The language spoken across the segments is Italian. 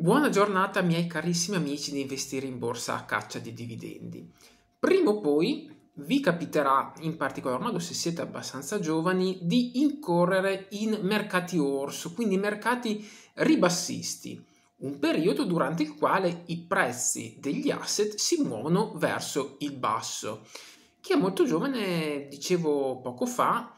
Buona giornata miei carissimi amici di investire in borsa a caccia di dividendi. Prima o poi vi capiterà, in particolar modo se siete abbastanza giovani, di incorrere in mercati orso, quindi mercati ribassisti, un periodo durante il quale i prezzi degli asset si muovono verso il basso. Chi è molto giovane, dicevo poco fa,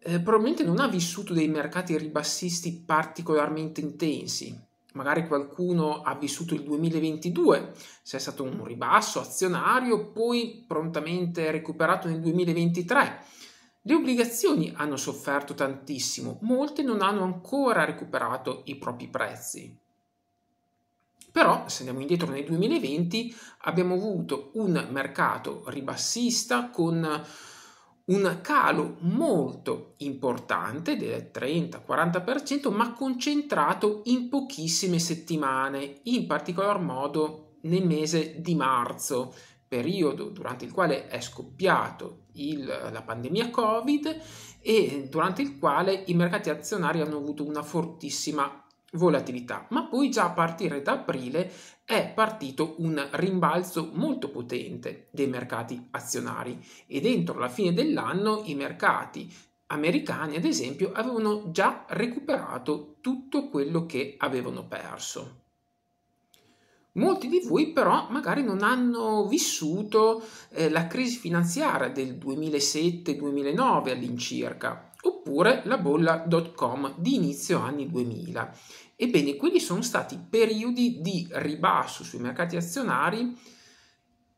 eh, probabilmente non ha vissuto dei mercati ribassisti particolarmente intensi, magari qualcuno ha vissuto il 2022, se è stato un ribasso azionario, poi prontamente recuperato nel 2023. Le obbligazioni hanno sofferto tantissimo, molte non hanno ancora recuperato i propri prezzi. Però, se andiamo indietro nel 2020, abbiamo avuto un mercato ribassista con un calo molto importante del 30-40%, ma concentrato in pochissime settimane, in particolar modo nel mese di marzo, periodo durante il quale è scoppiato il, la pandemia Covid e durante il quale i mercati azionari hanno avuto una fortissima volatilità, ma poi già a partire da aprile è partito un rimbalzo molto potente dei mercati azionari e dentro la fine dell'anno i mercati americani, ad esempio, avevano già recuperato tutto quello che avevano perso. Molti di voi però magari non hanno vissuto eh, la crisi finanziaria del 2007-2009 all'incirca, oppure la bolla dot com di inizio anni 2000 Ebbene, quelli sono stati periodi di ribasso sui mercati azionari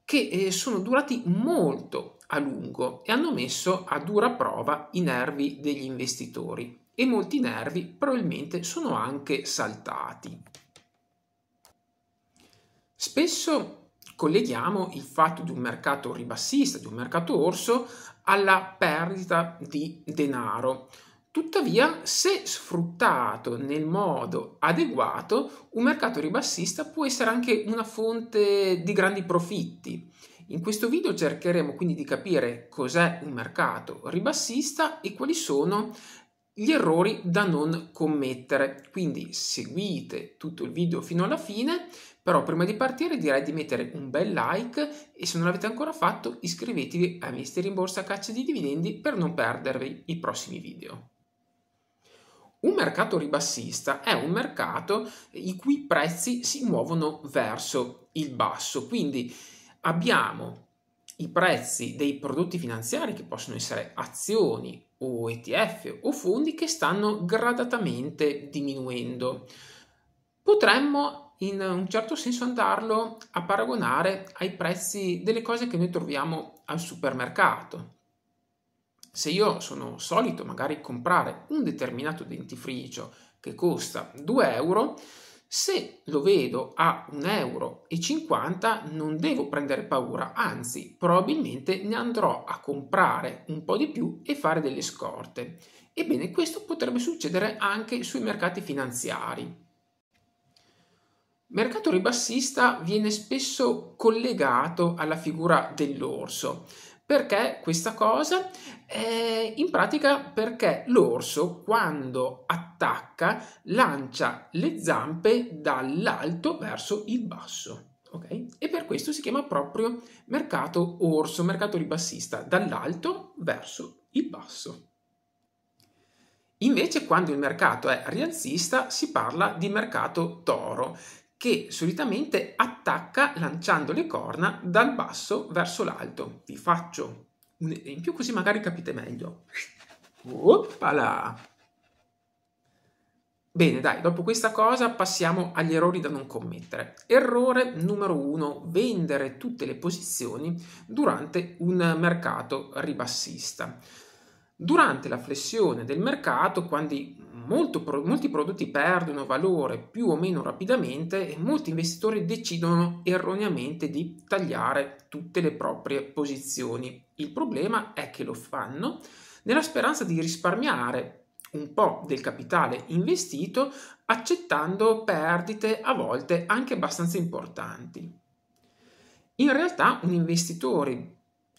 che eh, sono durati molto a lungo e hanno messo a dura prova i nervi degli investitori e molti nervi probabilmente sono anche saltati. Spesso colleghiamo il fatto di un mercato ribassista, di un mercato orso, alla perdita di denaro Tuttavia, se sfruttato nel modo adeguato, un mercato ribassista può essere anche una fonte di grandi profitti. In questo video cercheremo quindi di capire cos'è un mercato ribassista e quali sono gli errori da non commettere. Quindi seguite tutto il video fino alla fine, però prima di partire direi di mettere un bel like e se non l'avete ancora fatto iscrivetevi a Misteri in Borsa Caccia di Dividendi per non perdervi i prossimi video. Un mercato ribassista è un mercato i cui prezzi si muovono verso il basso, quindi abbiamo i prezzi dei prodotti finanziari che possono essere azioni o ETF o fondi che stanno gradatamente diminuendo. Potremmo in un certo senso andarlo a paragonare ai prezzi delle cose che noi troviamo al supermercato. Se io sono solito magari comprare un determinato dentifricio che costa 2 euro, se lo vedo a 1,50 euro non devo prendere paura, anzi probabilmente ne andrò a comprare un po' di più e fare delle scorte. Ebbene, questo potrebbe succedere anche sui mercati finanziari. Mercato ribassista viene spesso collegato alla figura dell'orso, perché questa cosa? Eh, in pratica perché l'orso quando attacca lancia le zampe dall'alto verso il basso. Okay? E per questo si chiama proprio mercato orso, mercato ribassista, dall'alto verso il basso. Invece quando il mercato è rialzista si parla di mercato toro, che solitamente attacca lanciando le corna dal basso verso l'alto. Vi faccio un esempio così magari capite meglio. Oppala! Bene, dai, dopo questa cosa passiamo agli errori da non commettere. Errore numero uno, vendere tutte le posizioni durante un mercato ribassista. Durante la flessione del mercato, quando molto, molti prodotti perdono valore più o meno rapidamente e molti investitori decidono erroneamente di tagliare tutte le proprie posizioni. Il problema è che lo fanno nella speranza di risparmiare un po' del capitale investito accettando perdite a volte anche abbastanza importanti. In realtà un investitore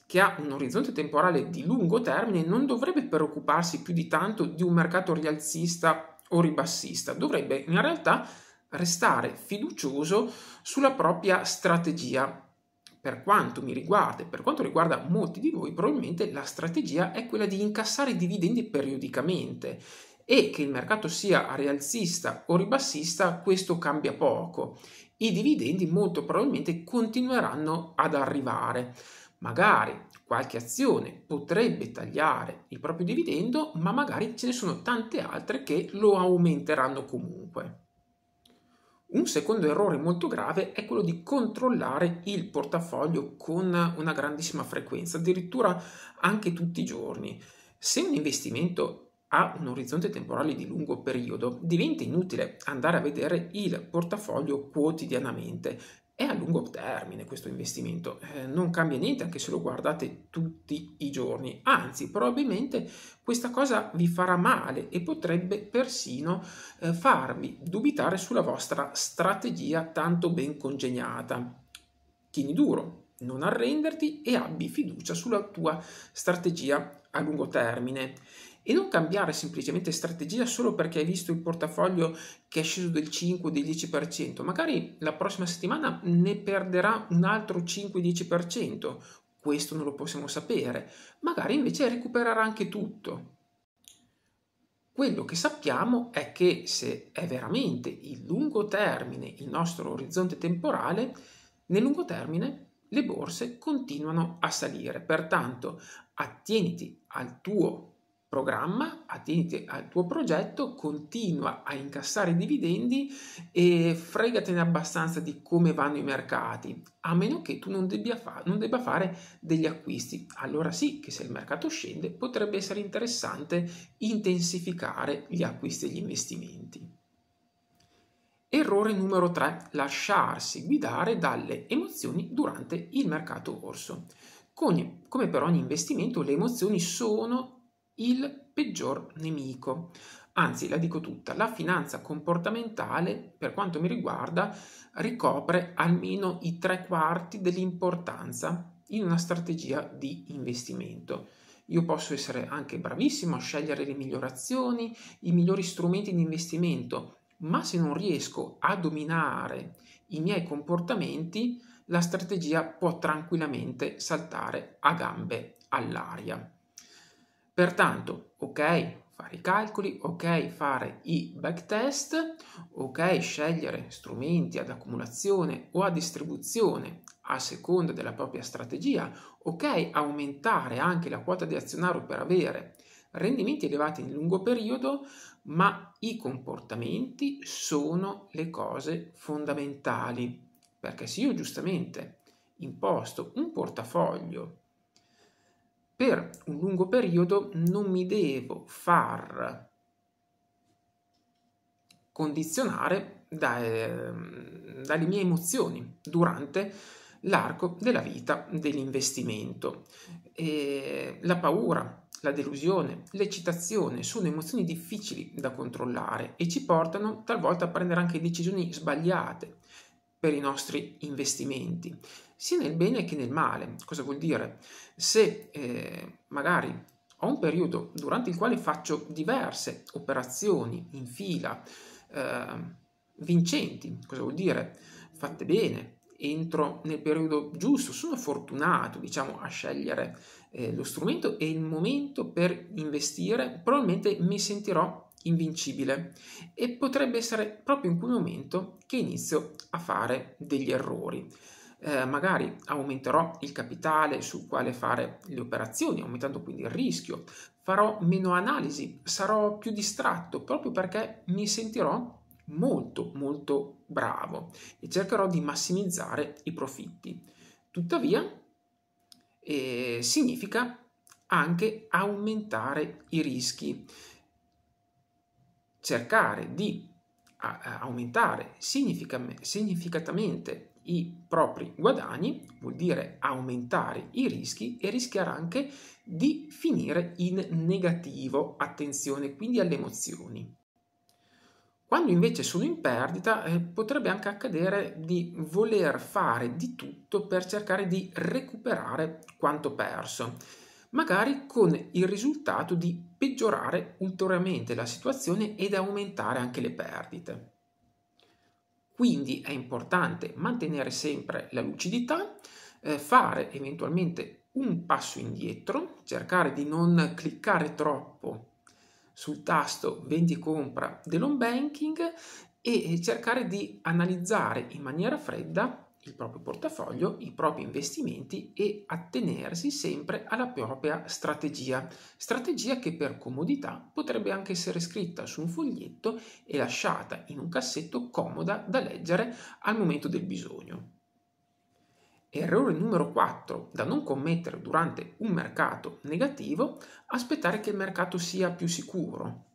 che ha un orizzonte temporale di lungo termine, non dovrebbe preoccuparsi più di tanto di un mercato rialzista o ribassista, dovrebbe in realtà restare fiducioso sulla propria strategia. Per quanto mi riguarda e per quanto riguarda molti di voi, probabilmente la strategia è quella di incassare dividendi periodicamente e che il mercato sia rialzista o ribassista, questo cambia poco. I dividendi molto probabilmente continueranno ad arrivare. Magari qualche azione potrebbe tagliare il proprio dividendo, ma magari ce ne sono tante altre che lo aumenteranno comunque. Un secondo errore molto grave è quello di controllare il portafoglio con una grandissima frequenza, addirittura anche tutti i giorni. Se un investimento ha un orizzonte temporale di lungo periodo, diventa inutile andare a vedere il portafoglio quotidianamente è a lungo termine questo investimento, eh, non cambia niente anche se lo guardate tutti i giorni, anzi probabilmente questa cosa vi farà male e potrebbe persino eh, farvi dubitare sulla vostra strategia tanto ben congegnata. Tieni duro, non arrenderti e abbi fiducia sulla tua strategia a lungo termine e non cambiare semplicemente strategia solo perché hai visto il portafoglio che è sceso del 5 del 10%, magari la prossima settimana ne perderà un altro 5-10%, questo non lo possiamo sapere, magari invece recupererà anche tutto. Quello che sappiamo è che se è veramente il lungo termine il nostro orizzonte temporale, nel lungo termine le borse continuano a salire, pertanto attieniti al tuo programma, attenti al tuo progetto, continua a incassare dividendi e fregatene abbastanza di come vanno i mercati, a meno che tu non, fa- non debba fare degli acquisti. Allora sì che se il mercato scende potrebbe essere interessante intensificare gli acquisti e gli investimenti. Errore numero 3. Lasciarsi guidare dalle emozioni durante il mercato orso. come per ogni investimento, le emozioni sono il peggior nemico. Anzi, la dico tutta, la finanza comportamentale, per quanto mi riguarda, ricopre almeno i tre quarti dell'importanza in una strategia di investimento. Io posso essere anche bravissimo a scegliere le migliorazioni, i migliori strumenti di investimento, ma se non riesco a dominare i miei comportamenti, la strategia può tranquillamente saltare a gambe all'aria. Pertanto, ok, fare i calcoli, ok, fare i backtest, ok, scegliere strumenti ad accumulazione o a distribuzione a seconda della propria strategia, ok, aumentare anche la quota di azionario per avere rendimenti elevati nel lungo periodo, ma i comportamenti sono le cose fondamentali, perché se io giustamente imposto un portafoglio per un lungo periodo non mi devo far condizionare da, eh, dalle mie emozioni durante l'arco della vita dell'investimento. E la paura, la delusione, l'eccitazione sono emozioni difficili da controllare e ci portano talvolta a prendere anche decisioni sbagliate per i nostri investimenti, sia nel bene che nel male. Cosa vuol dire? Se eh, magari ho un periodo durante il quale faccio diverse operazioni in fila eh, vincenti, cosa vuol dire? Fatte bene, entro nel periodo giusto, sono fortunato diciamo a scegliere eh, lo strumento e il momento per investire, probabilmente mi sentirò invincibile e potrebbe essere proprio in quel momento che inizio a fare degli errori. Eh, magari aumenterò il capitale sul quale fare le operazioni, aumentando quindi il rischio, farò meno analisi, sarò più distratto proprio perché mi sentirò molto molto bravo e cercherò di massimizzare i profitti. Tuttavia, eh, significa anche aumentare i rischi cercare di aumentare significatamente i propri guadagni, vuol dire aumentare i rischi e rischiare anche di finire in negativo, attenzione quindi alle emozioni. Quando invece sono in perdita eh, potrebbe anche accadere di voler fare di tutto per cercare di recuperare quanto perso magari con il risultato di peggiorare ulteriormente la situazione ed aumentare anche le perdite. Quindi è importante mantenere sempre la lucidità, eh, fare eventualmente un passo indietro, cercare di non cliccare troppo sul tasto vendi compra dell'home banking e cercare di analizzare in maniera fredda il proprio portafoglio, i propri investimenti e attenersi sempre alla propria strategia. Strategia che per comodità potrebbe anche essere scritta su un foglietto e lasciata in un cassetto comoda da leggere al momento del bisogno. Errore numero 4 da non commettere durante un mercato negativo, aspettare che il mercato sia più sicuro,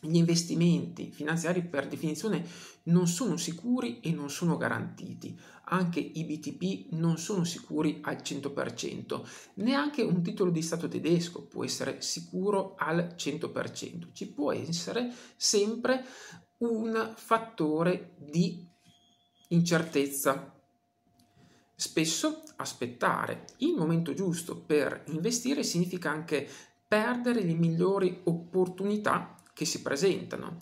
gli investimenti finanziari per definizione non sono sicuri e non sono garantiti, anche i BTP non sono sicuri al 100%, neanche un titolo di Stato tedesco può essere sicuro al 100%, ci può essere sempre un fattore di incertezza. Spesso aspettare il momento giusto per investire significa anche perdere le migliori opportunità che si presentano.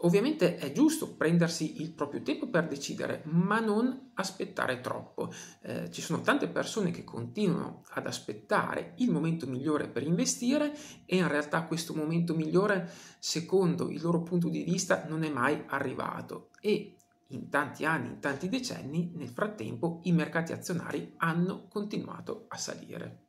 Ovviamente è giusto prendersi il proprio tempo per decidere, ma non aspettare troppo. Eh, ci sono tante persone che continuano ad aspettare il momento migliore per investire e in realtà questo momento migliore, secondo il loro punto di vista, non è mai arrivato. E in tanti anni, in tanti decenni, nel frattempo i mercati azionari hanno continuato a salire.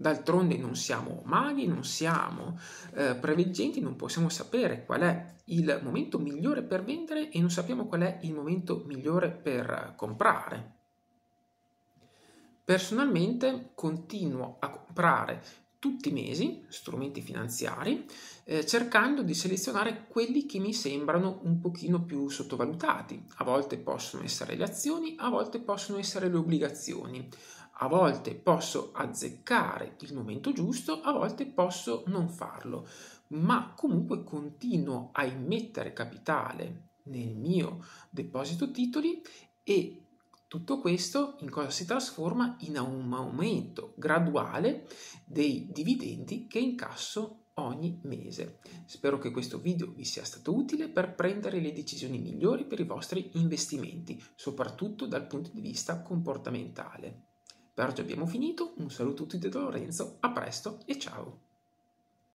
D'altronde non siamo maghi, non siamo eh, preveggenti, non possiamo sapere qual è il momento migliore per vendere e non sappiamo qual è il momento migliore per comprare. Personalmente continuo a comprare tutti i mesi strumenti finanziari eh, cercando di selezionare quelli che mi sembrano un pochino più sottovalutati. A volte possono essere le azioni, a volte possono essere le obbligazioni, a volte posso azzeccare il momento giusto, a volte posso non farlo, ma comunque continuo a immettere capitale nel mio deposito titoli e tutto questo in cosa si trasforma? In un aumento graduale dei dividendi che incasso ogni mese. Spero che questo video vi sia stato utile per prendere le decisioni migliori per i vostri investimenti, soprattutto dal punto di vista comportamentale. Per oggi abbiamo finito, un saluto a tutti da Lorenzo, a presto e ciao!